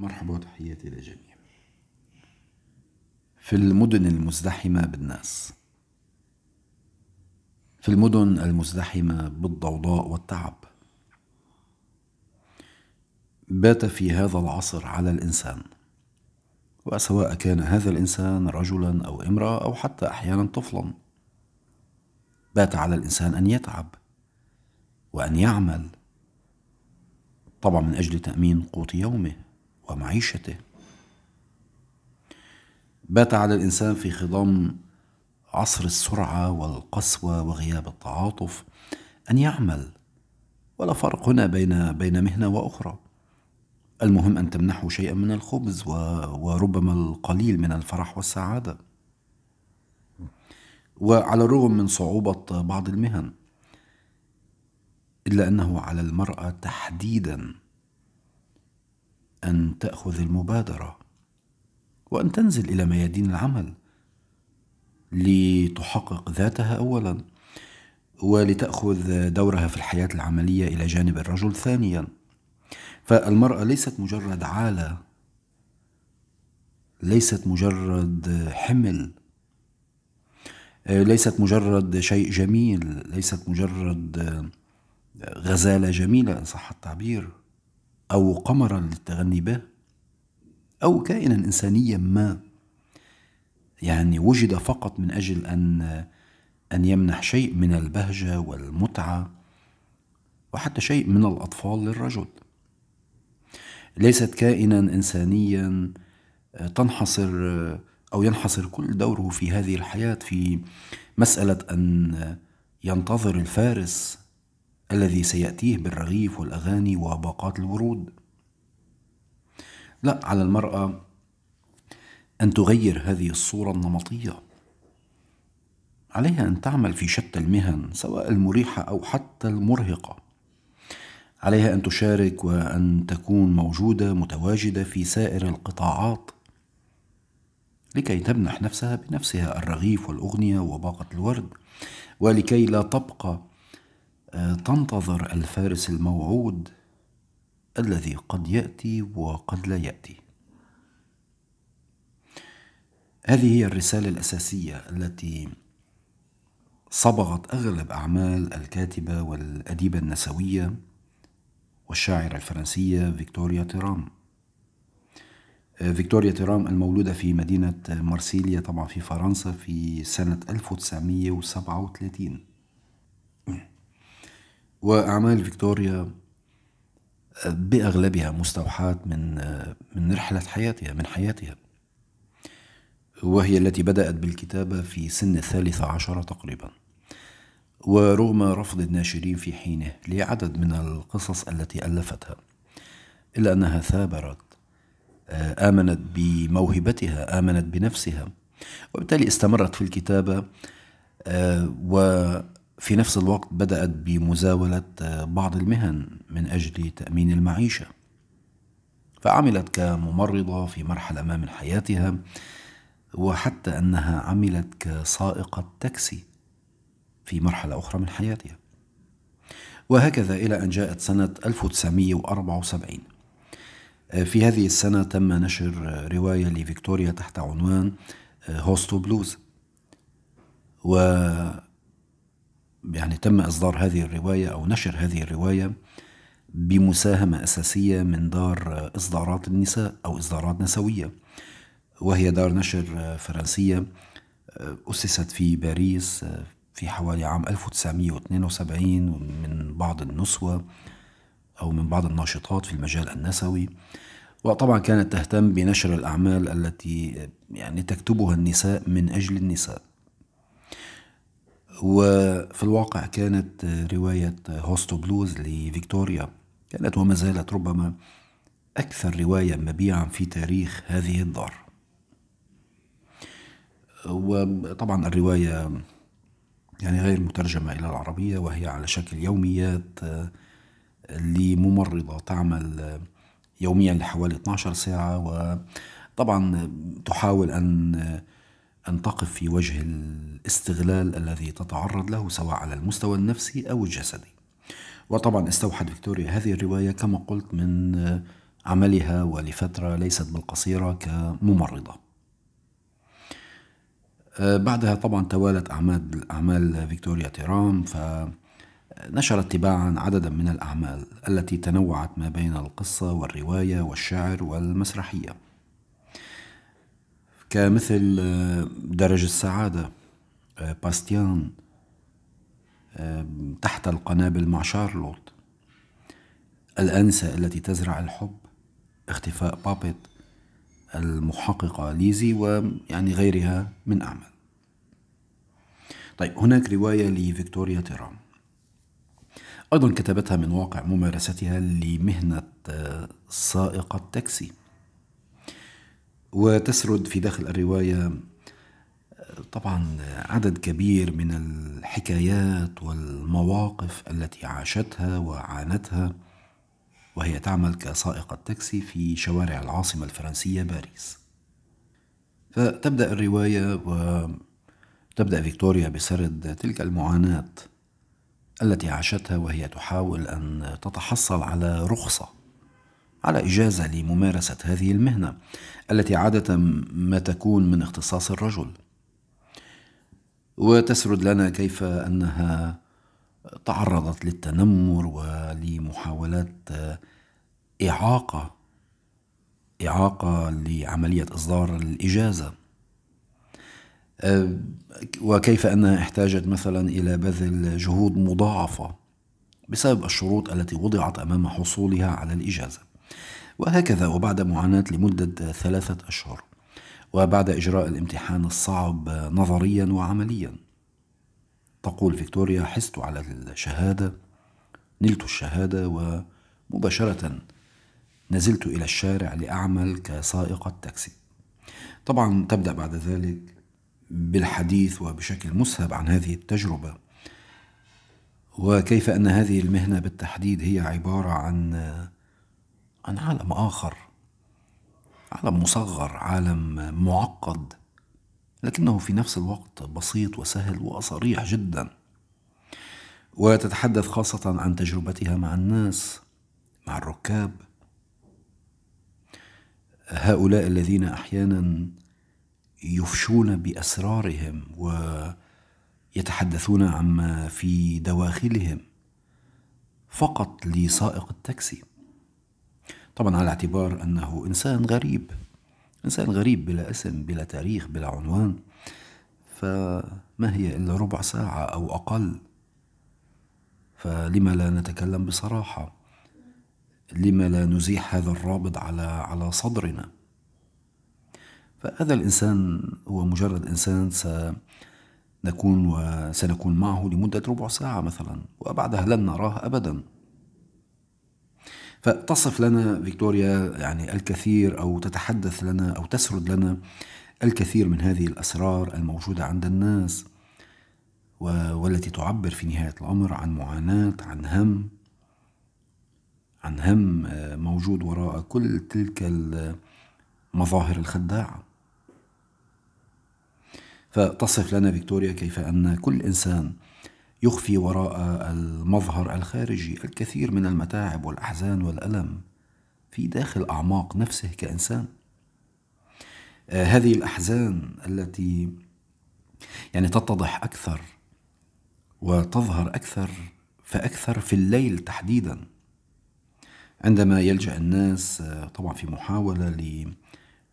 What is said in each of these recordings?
مرحبا وتحياتي للجميع في المدن المزدحمة بالناس في المدن المزدحمة بالضوضاء والتعب بات في هذا العصر على الإنسان وسواء كان هذا الإنسان رجلا أو امرأة أو حتى أحيانا طفلا بات على الإنسان أن يتعب وأن يعمل طبعا من أجل تأمين قوت يومه ومعيشته بات على الانسان في خضم عصر السرعه والقسوه وغياب التعاطف ان يعمل ولا فرق هنا بين بين مهنه واخرى المهم ان تمنحه شيئا من الخبز وربما القليل من الفرح والسعاده وعلى الرغم من صعوبه بعض المهن الا انه على المراه تحديدا ان تاخذ المبادره وان تنزل الى ميادين العمل لتحقق ذاتها اولا ولتاخذ دورها في الحياه العمليه الى جانب الرجل ثانيا فالمراه ليست مجرد عاله ليست مجرد حمل ليست مجرد شيء جميل ليست مجرد غزاله جميله ان صح التعبير أو قمرا للتغني به أو كائنا إنسانيا ما يعني وجد فقط من أجل أن أن يمنح شيء من البهجة والمتعة وحتى شيء من الأطفال للرجل ليست كائنا إنسانيا آه، تنحصر آه، أو ينحصر كل دوره في هذه الحياة في مسألة أن آه، ينتظر الفارس الذي سيأتيه بالرغيف والأغاني وباقات الورود لا على المرأة أن تغير هذه الصورة النمطية عليها أن تعمل في شتى المهن سواء المريحة أو حتى المرهقة عليها أن تشارك وأن تكون موجودة متواجدة في سائر القطاعات لكي تمنح نفسها بنفسها الرغيف والأغنية وباقة الورد ولكي لا تبقى تنتظر الفارس الموعود الذي قد ياتي وقد لا ياتي هذه هي الرساله الاساسيه التي صبغت اغلب اعمال الكاتبه والاديبه النسويه والشاعره الفرنسيه فيكتوريا تيرام فيكتوريا تيرام المولودة في مدينة مارسيليا طبعا في فرنسا في سنة 1937 وأعمال فيكتوريا بأغلبها مستوحاة من من رحلة حياتها من حياتها وهي التي بدأت بالكتابة في سن الثالثة عشرة تقريبا ورغم رفض الناشرين في حينه لعدد من القصص التي ألفتها إلا أنها ثابرت آه، آمنت بموهبتها آمنت بنفسها وبالتالي استمرت في الكتابة آه، و في نفس الوقت بدأت بمزاولة آه، بعض المهن من أجل تأمين المعيشة فعملت كممرضة في مرحلة ما من حياتها وحتى أنها عملت كسائقة تاكسي في مرحلة أخرى من حياتها وهكذا إلى أن جاءت سنة 1974 آه، في هذه السنة تم نشر آه، رواية لفيكتوريا تحت عنوان هوستو بلوز و يعني تم إصدار هذه الرواية أو نشر هذه الرواية بمساهمة أساسية من دار إصدارات النساء أو إصدارات نسوية وهي دار نشر فرنسية أسست في باريس في حوالي عام 1972 من بعض النسوة أو من بعض الناشطات في المجال النسوي وطبعا كانت تهتم بنشر الأعمال التي يعني تكتبها النساء من أجل النساء وفي الواقع كانت رواية هوستو بلوز لفيكتوريا كانت وما زالت ربما أكثر رواية مبيعا في تاريخ هذه الدار وطبعا الرواية يعني غير مترجمة إلى العربية وهي على شكل يوميات لممرضة تعمل يوميا لحوالي 12 ساعة وطبعا تحاول أن أن تقف في وجه الاستغلال الذي تتعرض له سواء على المستوى النفسي أو الجسدي وطبعا استوحت فيكتوريا هذه الرواية كما قلت من عملها ولفترة ليست بالقصيرة كممرضة بعدها طبعا توالت أعمال, أعمال فيكتوريا تيرام فنشرت تباعا عددا من الأعمال التي تنوعت ما بين القصة والرواية والشعر والمسرحية كمثل آه، درج السعادة آه، باستيان آه، تحت القنابل مع شارلوت الأنسة التي تزرع الحب اختفاء بابت المحققة ليزي ويعني غيرها من أعمال طيب هناك رواية لفيكتوريا تيرام أيضا كتبتها من واقع ممارستها لمهنة سائقة تاكسي وتسرد في داخل الرواية طبعا عدد كبير من الحكايات والمواقف التي عاشتها وعانتها وهي تعمل كسائقة تاكسي في شوارع العاصمة الفرنسية باريس فتبدأ الرواية وتبدأ فيكتوريا بسرد تلك المعاناة التي عاشتها وهي تحاول أن تتحصل على رخصة على إجازة لممارسة هذه المهنة التي عادة ما تكون من اختصاص الرجل وتسرد لنا كيف أنها تعرضت للتنمر ولمحاولات إعاقة إعاقة لعملية إصدار الإجازة وكيف أنها احتاجت مثلا إلى بذل جهود مضاعفة بسبب الشروط التي وضعت أمام حصولها على الإجازة وهكذا وبعد معاناة لمدة ثلاثة أشهر وبعد إجراء الامتحان الصعب نظريا وعمليا تقول فيكتوريا حزت على الشهادة نلت الشهادة ومباشرة نزلت إلى الشارع لأعمل كسائقة تاكسي طبعا تبدأ بعد ذلك بالحديث وبشكل مسهب عن هذه التجربة وكيف أن هذه المهنة بالتحديد هي عبارة عن عن عالم آخر عالم مصغر عالم معقد لكنه في نفس الوقت بسيط وسهل وصريح جدا وتتحدث خاصة عن تجربتها مع الناس مع الركاب هؤلاء الذين أحيانا يفشون بأسرارهم ويتحدثون عما في دواخلهم فقط لسائق التاكسي طبعا على اعتبار أنه إنسان غريب إنسان غريب بلا اسم بلا تاريخ بلا عنوان فما هي إلا ربع ساعة أو أقل فلما لا نتكلم بصراحة لما لا نزيح هذا الرابط على على صدرنا فهذا الإنسان هو مجرد إنسان سنكون وسنكون معه لمدة ربع ساعة مثلا وبعدها لن نراه أبدا فتصف لنا فيكتوريا يعني الكثير أو تتحدث لنا أو تسرد لنا الكثير من هذه الأسرار الموجودة عند الناس والتي تعبر في نهاية الأمر عن معاناة عن هم عن هم آه، موجود وراء كل تلك المظاهر الخداعة فتصف لنا فيكتوريا كيف أن كل إنسان يخفي وراء المظهر الخارجي الكثير من المتاعب والاحزان والالم في داخل اعماق نفسه كانسان آه، هذه الاحزان التي يعني تتضح اكثر وتظهر اكثر فاكثر في الليل تحديدا عندما يلجا الناس آه، طبعا في محاوله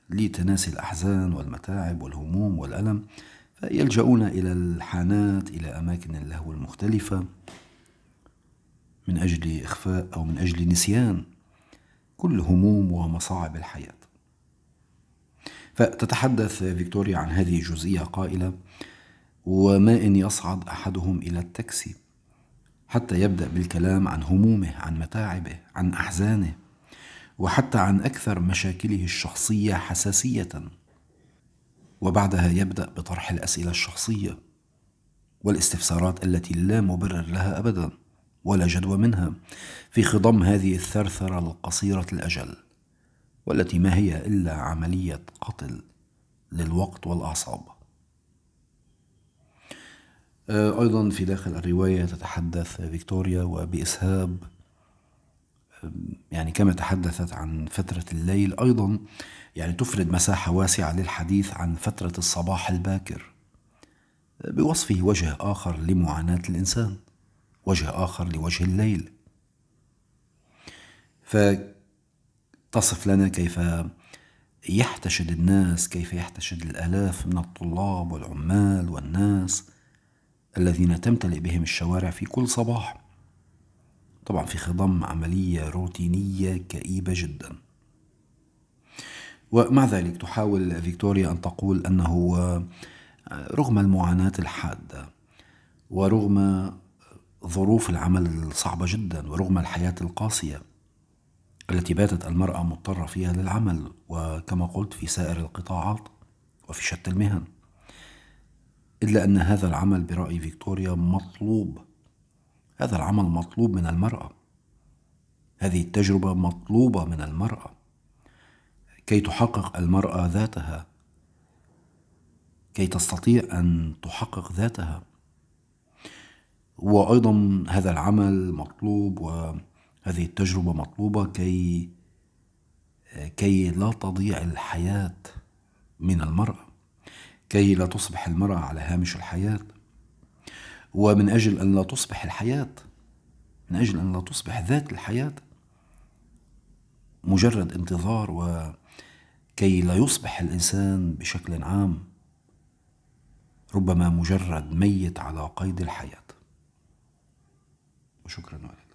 لتناسي الاحزان والمتاعب والهموم والالم فيلجؤون إلى الحانات إلى أماكن اللهو المختلفة من أجل إخفاء أو من أجل نسيان كل هموم ومصاعب الحياة فتتحدث فيكتوريا عن هذه الجزئية قائلة وما إن يصعد أحدهم إلى التاكسي حتى يبدأ بالكلام عن همومه عن متاعبه عن أحزانه وحتى عن أكثر مشاكله الشخصية حساسية وبعدها يبدأ بطرح الأسئلة الشخصية والاستفسارات التي لا مبرر لها أبدا ولا جدوى منها في خضم هذه الثرثرة القصيرة الأجل والتي ما هي إلا عملية قتل للوقت والأعصاب آه، أيضا في داخل الرواية تتحدث فيكتوريا وبإسهاب يعني كما تحدثت عن فترة الليل أيضا يعني تفرد مساحة واسعة للحديث عن فترة الصباح الباكر بوصفه وجه آخر لمعاناة الإنسان وجه آخر لوجه الليل فتصف لنا كيف يحتشد الناس كيف يحتشد الآلاف من الطلاب والعمال والناس الذين تمتلئ بهم الشوارع في كل صباح طبعا في خضم عملية روتينية كئيبة جدا ومع ذلك تحاول فيكتوريا أن تقول أنه رغم المعاناة الحادة ورغم ظروف العمل الصعبة جدا ورغم الحياة القاسية التي باتت المرأة مضطرة فيها للعمل وكما قلت في سائر القطاعات وفي شتى المهن إلا أن هذا العمل برأي فيكتوريا مطلوب هذا العمل مطلوب من المرأة هذه التجربة مطلوبة من المرأة كي تحقق المرأة ذاتها كي تستطيع أن تحقق ذاتها وأيضا هذا العمل مطلوب وهذه التجربة مطلوبة كي كي لا تضيع الحياة من المرأة كي لا تصبح المرأة على هامش الحياة ومن أجل أن لا تصبح الحياة من أجل أن لا تصبح ذات الحياة مجرد انتظار وكي لا يصبح الإنسان بشكل عام ربما مجرد ميت على قيد الحياة وشكرا لك